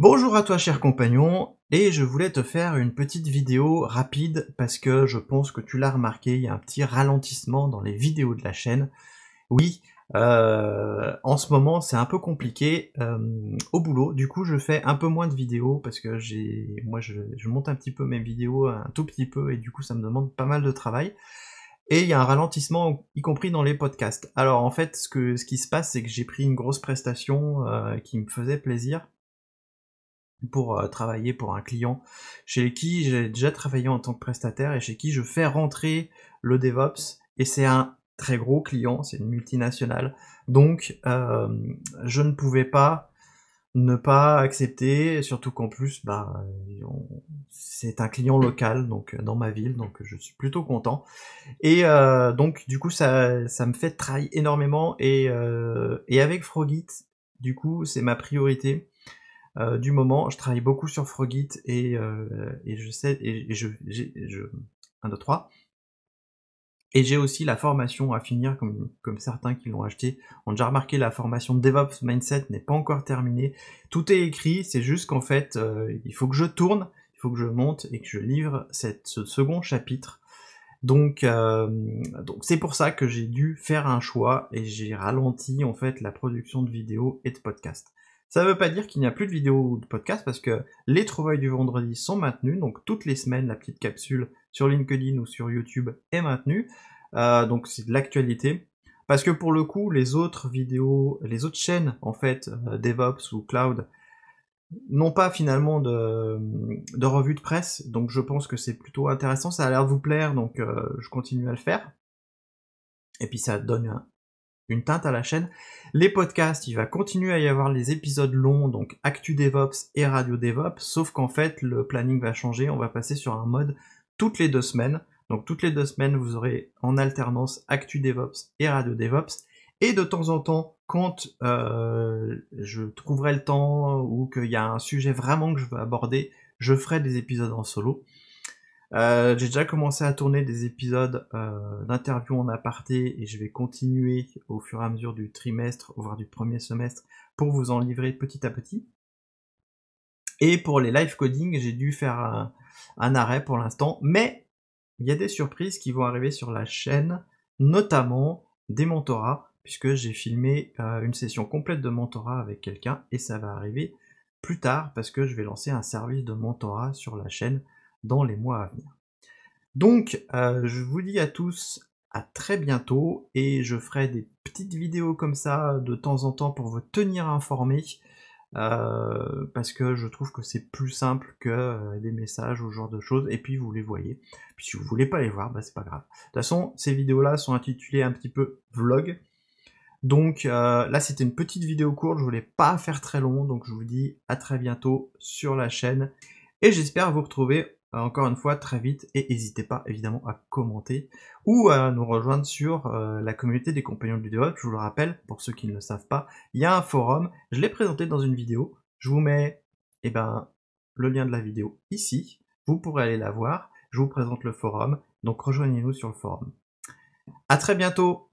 Bonjour à toi cher compagnon, et je voulais te faire une petite vidéo rapide parce que je pense que tu l'as remarqué, il y a un petit ralentissement dans les vidéos de la chaîne. Oui, euh, en ce moment c'est un peu compliqué euh, au boulot, du coup je fais un peu moins de vidéos parce que j'ai moi je, monte un petit peu mes vidéos un tout petit peu et du coup ça me demande pas mal de travail. Et il y a un ralentissement, y compris dans les podcasts. Alors en fait, ce, que, ce qui se passe, c'est que j'ai pris une grosse prestation euh, qui me faisait plaisir pour euh, travailler pour un client chez qui j'ai déjà travaillé en tant que prestataire et chez qui je fais rentrer le DevOps et c'est un très gros client, c'est une multinationale. Donc euh, je ne pouvais pas ne pas accepter, surtout qu'en plus bah, c'est un client local donc euh, dans ma ville, donc je suis plutôt content. Et donc du coup ça, ça me fait travailler énormément et, et avec Frogit, du coup c'est ma priorité euh, du moment. Je travaille beaucoup sur Frogit et, euh, je sais, et, 1, 2, 3. Et j'ai aussi la formation à finir, comme, certains qui l'ont acheté ont déjà remarqué, la formation DevOps Mindset n'est pas encore terminée. Tout est écrit, c'est juste qu'en fait, euh, il faut que je tourne, il faut que je monte et que je livre cette, ce second chapitre. Donc, donc c'est pour ça que j'ai dû faire un choix et j'ai ralenti en fait la production de vidéos et de podcasts. Ça ne veut pas dire qu'il n'y a plus de vidéos ou de podcasts parce que les trouvailles du vendredi sont maintenues. Donc toutes les semaines, la petite capsule sur LinkedIn ou sur YouTube est maintenue. Euh, donc c'est de l'actualité. Parce que pour le coup, les autres vidéos, les autres chaînes en fait, euh, DevOps ou Cloud, n'ont pas finalement de, revue de presse. Donc je pense que c'est plutôt intéressant. Ça a l'air de vous plaire, donc euh, je continue à le faire. Et puis ça donne un, une teinte à la chaîne. Les podcasts, il va continuer à y avoir les épisodes longs, donc Actu DevOps et Radio DevOps, sauf qu'en fait, le planning va changer, on va passer sur un mode toutes les deux semaines. Donc toutes les deux semaines, vous aurez en alternance Actu DevOps et Radio DevOps. Et de temps en temps, quand euh, je trouverai le temps ou qu'il y a un sujet vraiment que je veux aborder, je ferai des épisodes en solo. Euh, j'ai déjà commencé à tourner des épisodes euh, d'interviews en aparté et je vais continuer au fur et à mesure du trimestre, voire du premier semestre, pour vous en livrer petit à petit. Et pour les live coding, j'ai dû faire un, arrêt pour l'instant, mais il y a des surprises qui vont arriver sur la chaîne, notamment des mentorats, puisque j'ai filmé euh, une session complète de mentorat avec quelqu'un et ça va arriver plus tard parce que je vais lancer un service de mentorat sur la chaîne dans les mois à venir. Donc, euh, je vous dis à tous à très bientôt et je ferai des petites vidéos comme ça de temps en temps pour vous tenir informés euh, parce que je trouve que c'est plus simple que euh, des messages ou ce genre de choses et puis vous les voyez. Puis si vous voulez pas les voir, bah, c'est pas grave. De toute façon, ces vidéos-là sont intitulées un petit peu vlog. Donc là, c'était une petite vidéo courte, je voulais pas faire très long, donc je vous dis à très bientôt sur la chaîne et j'espère vous retrouver encore une fois très vite et n'hésitez pas évidemment à commenter ou à nous rejoindre sur euh, la communauté des compagnons du DevOps. Je vous le rappelle, pour ceux qui ne le savent pas, il y a un forum, je l'ai présenté dans une vidéo, je vous mets eh ben, le lien de la vidéo ici, vous pourrez aller la voir, je vous présente le forum, donc rejoignez-nous sur le forum. À très bientôt